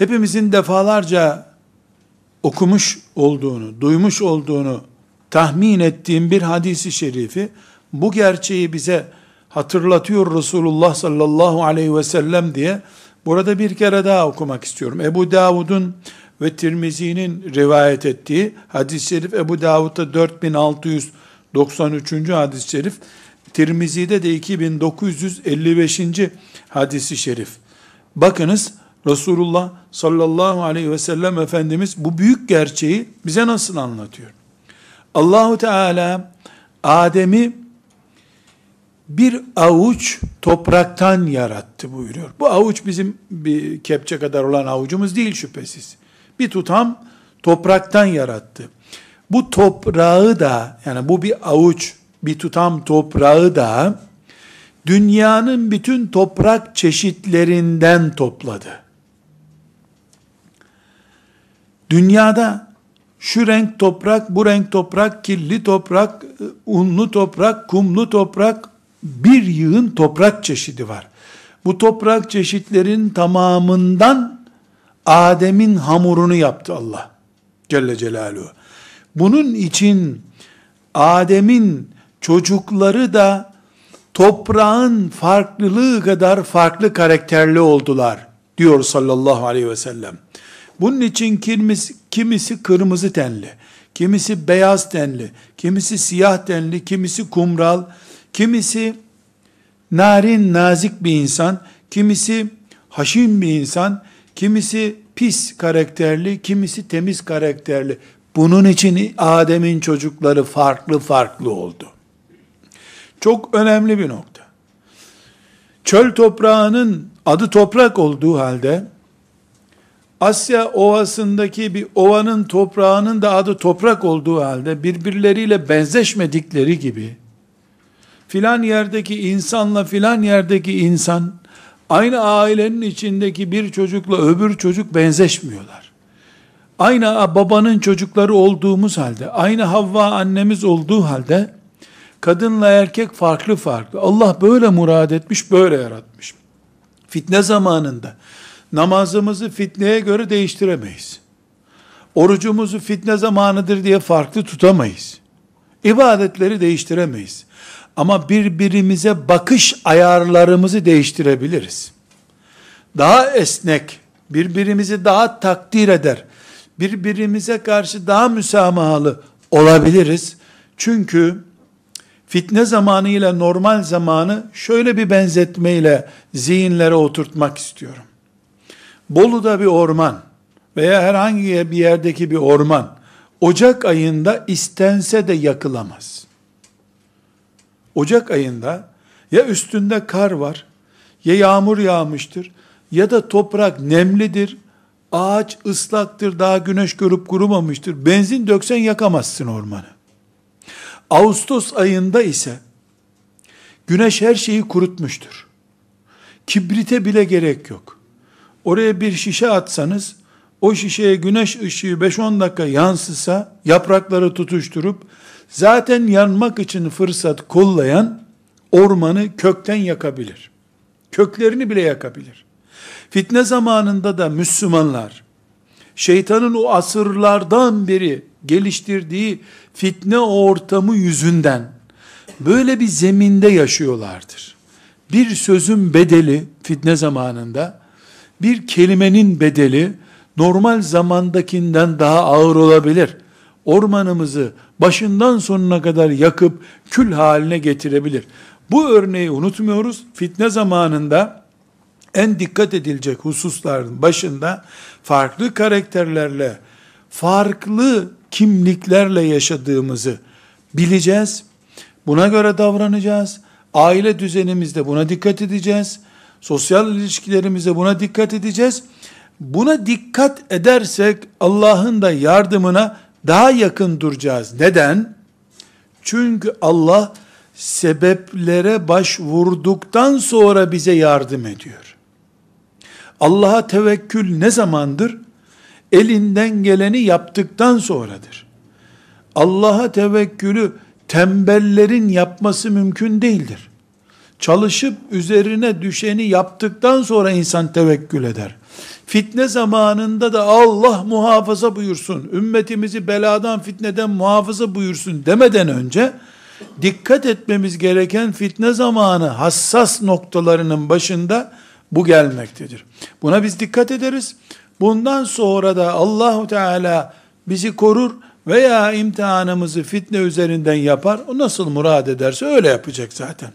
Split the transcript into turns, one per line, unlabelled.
hepimizin defalarca okumuş olduğunu, duymuş olduğunu tahmin ettiğim bir hadisi şerifi bu gerçeği bize hatırlatıyor Resulullah sallallahu aleyhi ve sellem diye burada bir kere daha okumak istiyorum. Ebu Davud'un ve Tirmizi'nin rivayet ettiği hadis-i şerif Ebu Davud'da 4693. hadis-i şerif Tirmizi'de de 2955. hadisi şerif. Bakınız Resulullah sallallahu aleyhi ve sellem Efendimiz bu büyük gerçeği bize nasıl anlatıyor? Allahu Teala Adem'i bir avuç topraktan yarattı buyuruyor. Bu avuç bizim bir kepçe kadar olan avucumuz değil şüphesiz. Bir tutam topraktan yarattı. Bu toprağı da yani bu bir avuç bir tutam toprağı da dünyanın bütün toprak çeşitlerinden topladı. Dünyada şu renk toprak, bu renk toprak, kirli toprak, e, unlu toprak, kumlu toprak, bir yığın toprak çeşidi var. Bu toprak çeşitlerin tamamından Adem'in hamurunu yaptı Allah Celle Celaluhu. Bunun için Adem'in çocukları da toprağın farklılığı kadar farklı karakterli oldular diyor sallallahu aleyhi ve sellem. Bunun için kimisi, kimisi kırmızı tenli, kimisi beyaz tenli, kimisi siyah tenli, kimisi kumral, kimisi narin nazik bir insan, kimisi haşin bir insan, kimisi pis karakterli, kimisi temiz karakterli. Bunun için Adem'in çocukları farklı farklı oldu. Çok önemli bir nokta. Çöl toprağının adı toprak olduğu halde Asya ovasındaki bir ovanın toprağının da adı toprak olduğu halde birbirleriyle benzeşmedikleri gibi filan yerdeki insanla filan yerdeki insan aynı ailenin içindeki bir çocukla öbür çocuk benzeşmiyorlar. Aynı babanın çocukları olduğumuz halde, aynı Havva annemiz olduğu halde kadınla erkek farklı farklı. Allah böyle murad etmiş, böyle yaratmış. Fitne zamanında namazımızı fitneye göre değiştiremeyiz. Orucumuzu fitne zamanıdır diye farklı tutamayız. İbadetleri değiştiremeyiz. Ama birbirimize bakış ayarlarımızı değiştirebiliriz. Daha esnek, birbirimizi daha takdir eder, birbirimize karşı daha müsamahalı olabiliriz. Çünkü fitne zamanı ile normal zamanı şöyle bir benzetmeyle zihinlere oturtmak istiyorum. Bolu'da bir orman veya herhangi bir yerdeki bir orman Ocak ayında istense de yakılamaz. Ocak ayında ya üstünde kar var, ya yağmur yağmıştır, ya da toprak nemlidir, ağaç ıslaktır, daha güneş görüp kurumamıştır. Benzin döksen yakamazsın ormanı. Ağustos ayında ise güneş her şeyi kurutmuştur. Kibrite bile gerek yok. Oraya bir şişe atsanız, o şişeye güneş ışığı 5-10 dakika yansısa, yaprakları tutuşturup, zaten yanmak için fırsat kollayan, ormanı kökten yakabilir. Köklerini bile yakabilir. Fitne zamanında da Müslümanlar, şeytanın o asırlardan beri geliştirdiği fitne ortamı yüzünden, böyle bir zeminde yaşıyorlardır. Bir sözün bedeli fitne zamanında, bir kelimenin bedeli normal zamandakinden daha ağır olabilir. Ormanımızı başından sonuna kadar yakıp kül haline getirebilir. Bu örneği unutmuyoruz. Fitne zamanında en dikkat edilecek hususların başında farklı karakterlerle, farklı kimliklerle yaşadığımızı bileceğiz. Buna göre davranacağız. Aile düzenimizde buna dikkat edeceğiz. Sosyal ilişkilerimize buna dikkat edeceğiz. Buna dikkat edersek Allah'ın da yardımına daha yakın duracağız. Neden? Çünkü Allah sebeplere başvurduktan sonra bize yardım ediyor. Allah'a tevekkül ne zamandır? Elinden geleni yaptıktan sonradır. Allah'a tevekkülü tembellerin yapması mümkün değildir çalışıp üzerine düşeni yaptıktan sonra insan tevekkül eder. Fitne zamanında da Allah muhafaza buyursun, ümmetimizi beladan fitneden muhafaza buyursun demeden önce, dikkat etmemiz gereken fitne zamanı hassas noktalarının başında bu gelmektedir. Buna biz dikkat ederiz. Bundan sonra da Allahu Teala bizi korur veya imtihanımızı fitne üzerinden yapar. O nasıl murad ederse öyle yapacak zaten.